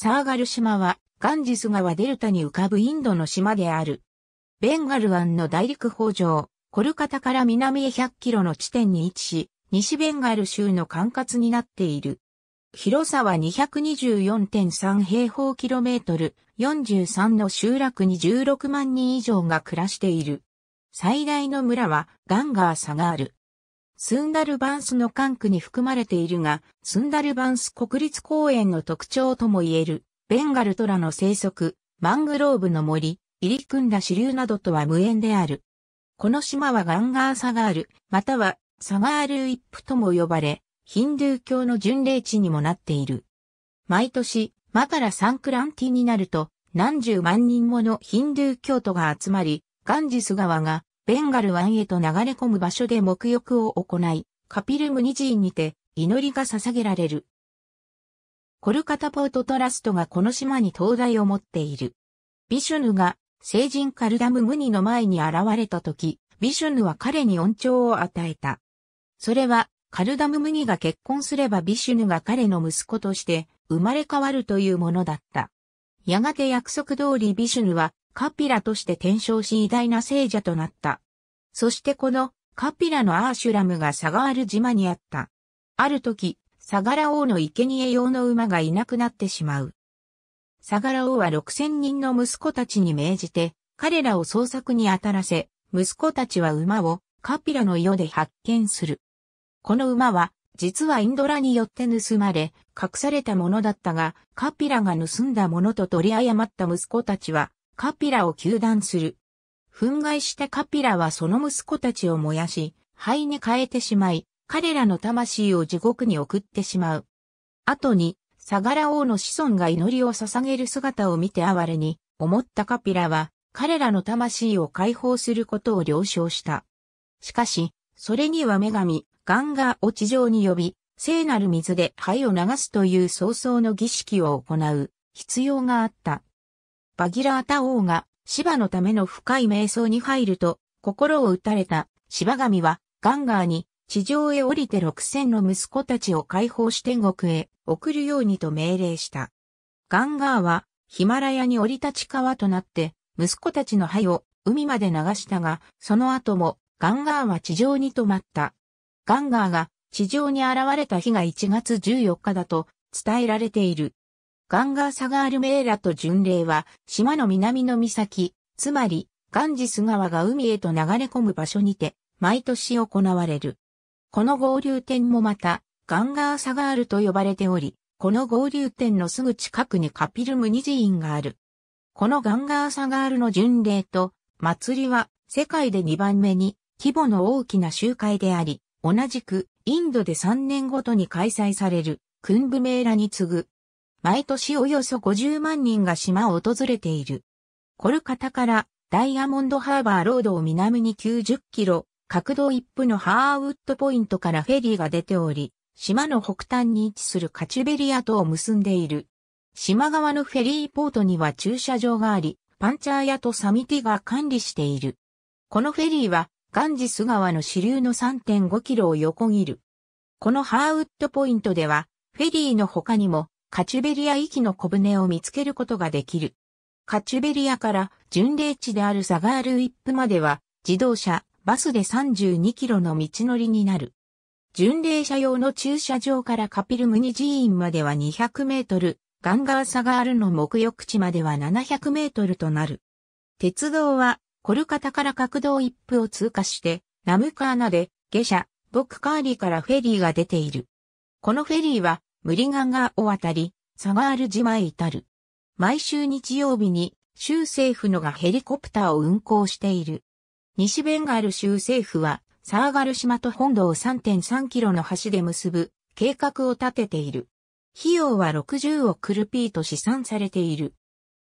サーガル島は、ガンジス川デルタに浮かぶインドの島である。ベンガル湾の大陸法上、コルカタから南へ100キロの地点に位置し、西ベンガル州の管轄になっている。広さは224.3平方キロメートル、43の集落に16万人以上が暮らしている。最大の村はガンガーサガール。スンダルバンスの管区に含まれているが、スンダルバンス国立公園の特徴ともいえる、ベンガルトラの生息、マングローブの森、入り組んだ支流などとは無縁である。この島はガンガーサガール、またはサガールイップとも呼ばれ、ヒンドゥー教の巡礼地にもなっている。毎年、マカラ・サンクランティになると、何十万人ものヒンドゥー教徒が集まり、ガンジス川がベンガル湾へと流れ込む場所で沐浴を行い、カピルムニジーにて祈りが捧げられる。コルカタポートトラストがこの島に灯台を持っている。ビシュヌが聖人カルダムムニの前に現れた時、ビシュヌは彼に恩寵を与えた。それは、カルダムムニが結婚すればビシュヌが彼の息子として生まれ変わるというものだった。やがて約束通りビシュヌはカピラとして転生し偉大な聖者となった。そしてこのカピラのアーシュラムがサガール島にあった。ある時、サガラ王の生贄用の馬がいなくなってしまう。サガラ王は6000人の息子たちに命じて、彼らを捜索に当たらせ、息子たちは馬をカピラの世で発見する。この馬は、実はインドラによって盗まれ、隠されたものだったが、カピラが盗んだものと取り誤った息子たちは、カピラを求断する。憤慨したカピラはその息子たちを燃やし、灰に変えてしまい、彼らの魂を地獄に送ってしまう。後に、サガラ王の子孫が祈りを捧げる姿を見て哀れに、思ったカピラは、彼らの魂を解放することを了承した。しかし、それには女神、ガンガを地上に呼び、聖なる水で灰を流すという早々の儀式を行う必要があった。バギラータ王が芝のための深い瞑想に入ると、心を打たれた芝神はガンガーに地上へ降りて六千の息子たちを解放し天国へ送るようにと命令した。ガンガーはヒマラヤに降り立ち川となって、息子たちの灰を海まで流したが、その後もガンガーは地上に止まった。ガンガーが地上に現れた日が1月14日だと伝えられている。ガンガーサガールメーラと巡礼は、島の南の岬、つまり、ガンジス川が海へと流れ込む場所にて、毎年行われる。この合流点もまた、ガンガーサガールと呼ばれており、この合流点のすぐ近くにカピルム二寺院がある。このガンガーサガールの巡礼と、祭りは、世界で2番目に、規模の大きな集会であり、同じく、インドで3年ごとに開催される、クンブメーラに次ぐ、毎年およそ50万人が島を訪れている。コルカタからダイヤモンドハーバーロードを南に90キロ、角道一部のハーウッドポイントからフェリーが出ており、島の北端に位置するカチュベリアとを結んでいる。島側のフェリーポートには駐車場があり、パンチャー屋とサミティが管理している。このフェリーは、ガンジス川の支流の3.5キロを横切る。このハーウッドポイントでは、フェリーの他にも、カチュベリア域の小舟を見つけることができる。カチュベリアから巡礼地であるサガールウィップまでは自動車、バスで32キロの道のりになる。巡礼車用の駐車場からカピルムニ寺院までは200メートル、ガンガーサガールの目浴地までは700メートルとなる。鉄道はコルカタから角道一府を通過して、ナムカーナで下車、ボクカーリーからフェリーが出ている。このフェリーはムリガン川を渡り、サガール島へ至る。毎週日曜日に州政府のがヘリコプターを運航している。西ベンガル州政府はサーガル島と本土を3.3キロの橋で結ぶ計画を立てている。費用は60億ルピーと試算されている。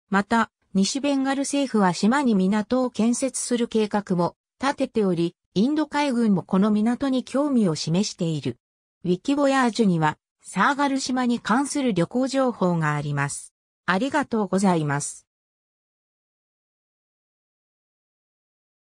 また、西ベンガル政府は島に港を建設する計画も立てており、インド海軍もこの港に興味を示している。ウィキボヤージュにはサーガル島に関する旅行情報があります。ありがとうございます。